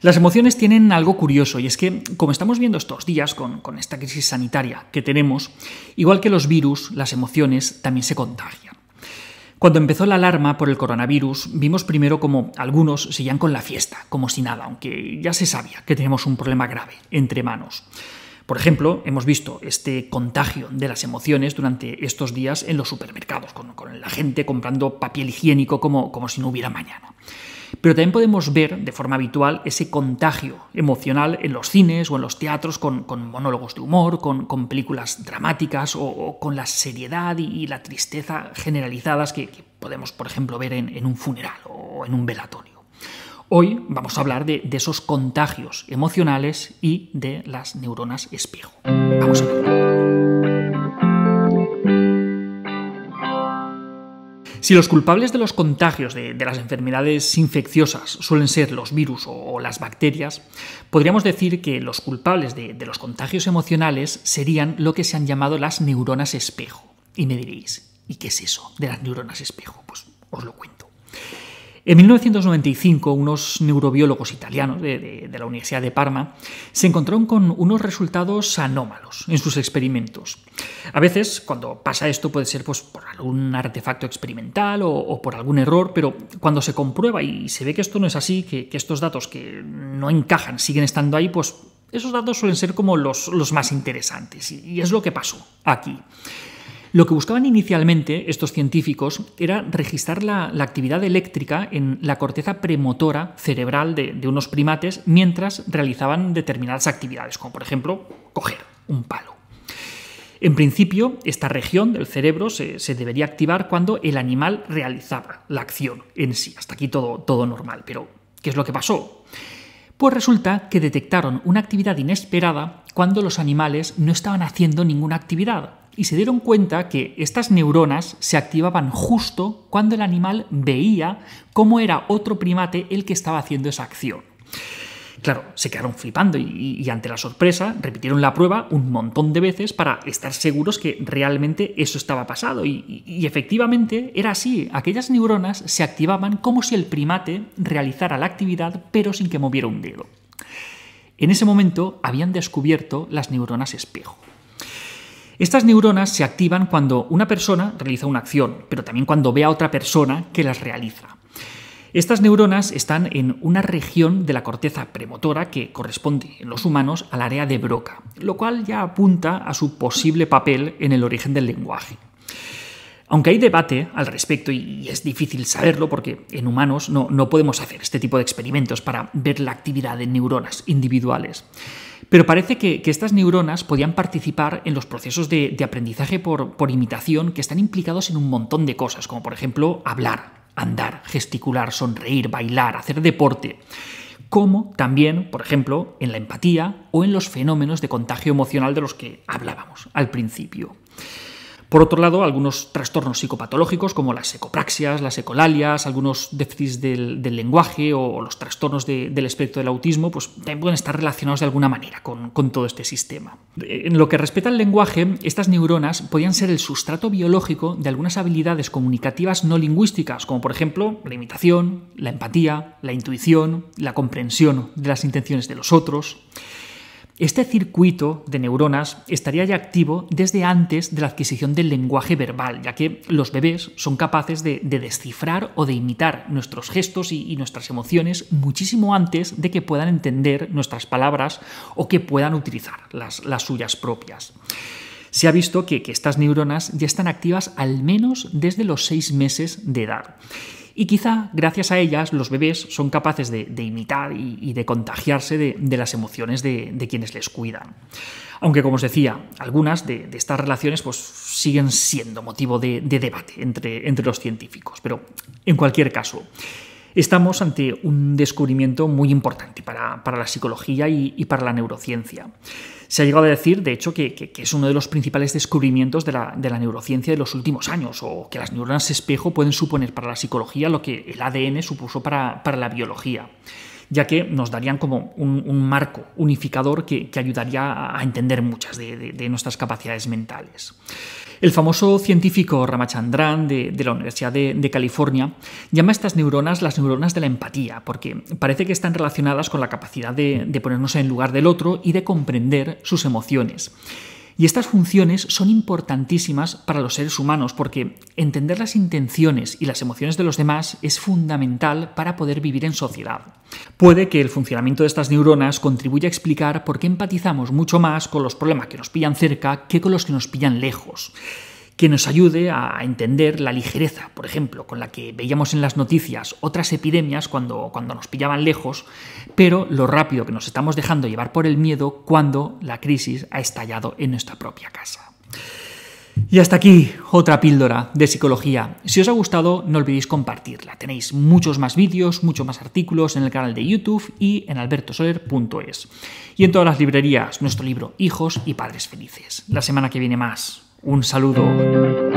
Las emociones tienen algo curioso y es que, como estamos viendo estos días con, esta crisis sanitaria que tenemos, igual que los virus, las emociones también se contagian. Cuando empezó la alarma por el coronavirus, vimos primero como algunos seguían con la fiesta, como si nada, aunque ya se sabía que tenemos un problema grave entre manos. Por ejemplo, hemos visto este contagio de las emociones durante estos días en los supermercados, con, la gente comprando papel higiénico como, como si no hubiera mañana. Pero también podemos ver de forma habitual ese contagio emocional en los cines o en los teatros con, monólogos de humor, con, películas dramáticas o, con la seriedad y, la tristeza generalizadas que, podemos, por ejemplo, ver en, un funeral o en un velatorio. Hoy vamos a hablar de, esos contagios emocionales y de las neuronas espejo. Vamos a Si los culpables de los contagios de, las enfermedades infecciosas suelen ser los virus o, las bacterias, podríamos decir que los culpables de, de los contagios emocionales serían lo que se han llamado las neuronas espejo. Y me diréis, ¿y qué es eso de las neuronas espejo? Pues os lo cuento. En 1995, unos neurobiólogos italianos de, la Universidad de Parma se encontraron con unos resultados anómalos en sus experimentos. A veces, cuando pasa esto, puede ser pues, por algún artefacto experimental o, por algún error, pero cuando se comprueba y se ve que esto no es así, que, estos datos que no encajan siguen estando ahí, pues esos datos suelen ser como los, más interesantes. y es lo que pasó aquí. Lo que buscaban inicialmente estos científicos era registrar la, actividad eléctrica en la corteza premotora cerebral de, unos primates mientras realizaban determinadas actividades, como por ejemplo coger un palo. En principio, esta región del cerebro se, se, debería activar cuando el animal realizaba la acción en sí. Hasta aquí todo, todo normal. Pero, ¿qué es lo que pasó? Pues resulta que detectaron una actividad inesperada cuando los animales no estaban haciendo ninguna actividad y se dieron cuenta que estas neuronas se activaban justo cuando el animal veía cómo era otro primate el que estaba haciendo esa acción. Claro, se quedaron flipando y, ante la sorpresa repitieron la prueba un montón de veces para estar seguros que realmente eso estaba pasado. Y, y, efectivamente era así, aquellas neuronas se activaban como si el primate realizara la actividad pero sin que moviera un dedo. En ese momento habían descubierto las neuronas espejo. Estas neuronas se activan cuando una persona realiza una acción, pero también cuando ve a otra persona que las realiza. Estas neuronas están en una región de la corteza premotora que corresponde en los humanos al área de Broca, lo cual ya apunta a su posible papel en el origen del lenguaje. Aunque hay debate al respecto y es difícil saberlo porque en humanos no, no podemos hacer este tipo de experimentos para ver la actividad de neuronas individuales. Pero parece que, estas neuronas podían participar en los procesos de, aprendizaje por, por imitación que están implicados en un montón de cosas, como por ejemplo hablar, andar, gesticular, sonreír, bailar, hacer deporte como también, por ejemplo, en la empatía o en los fenómenos de contagio emocional de los que hablábamos al principio. Por otro lado, algunos trastornos psicopatológicos como las ecopraxias, las ecolalias, algunos déficits del, lenguaje o los trastornos del espectro del autismo, pues también pueden estar relacionados de alguna manera con, con todo este sistema. En lo que respecta al lenguaje, estas neuronas podían ser el sustrato biológico de algunas habilidades comunicativas no lingüísticas, como por ejemplo la imitación, la empatía, la intuición, la comprensión de las intenciones de los otros. Este circuito de neuronas estaría ya activo desde antes de la adquisición del lenguaje verbal, ya que los bebés son capaces de, descifrar o de imitar nuestros gestos y, nuestras emociones muchísimo antes de que puedan entender nuestras palabras o que puedan utilizar las, suyas propias. Se ha visto que, que estas neuronas ya están activas al menos desde los seis meses de edad y quizá gracias a ellas los bebés son capaces de, imitar y, de contagiarse de, las emociones de, quienes les cuidan. Aunque, como os decía, algunas de, estas relaciones pues, siguen siendo motivo de, debate entre, entre los científicos. Pero, en cualquier caso, Estamos ante un descubrimiento muy importante para, la psicología y, y para la neurociencia. Se ha llegado a decir, de hecho, que, es uno de los principales descubrimientos de la, neurociencia de los últimos años, o que las neuronas espejo pueden suponer para la psicología lo que el ADN supuso para, la biología ya que nos darían como un, marco unificador que, ayudaría a entender muchas de nuestras capacidades mentales. El famoso científico Ramachandran de, la Universidad de, California llama a estas neuronas las neuronas de la empatía, porque parece que están relacionadas con la capacidad de, de ponernos en lugar del otro y de comprender sus emociones. Y estas funciones son importantísimas para los seres humanos porque entender las intenciones y las emociones de los demás es fundamental para poder vivir en sociedad. Puede que el funcionamiento de estas neuronas contribuya a explicar por qué empatizamos mucho más con los problemas que nos pillan cerca que con los que nos pillan lejos que nos ayude a entender la ligereza, por ejemplo, con la que veíamos en las noticias otras epidemias cuando, cuando nos pillaban lejos, pero lo rápido que nos estamos dejando llevar por el miedo cuando la crisis ha estallado en nuestra propia casa. Y hasta aquí otra píldora de psicología. Si os ha gustado, no olvidéis compartirla. Tenéis muchos más vídeos, muchos más artículos en el canal de YouTube y en albertosoler.es. Y en todas las librerías, nuestro libro Hijos y Padres Felices. La semana que viene más. Un saludo.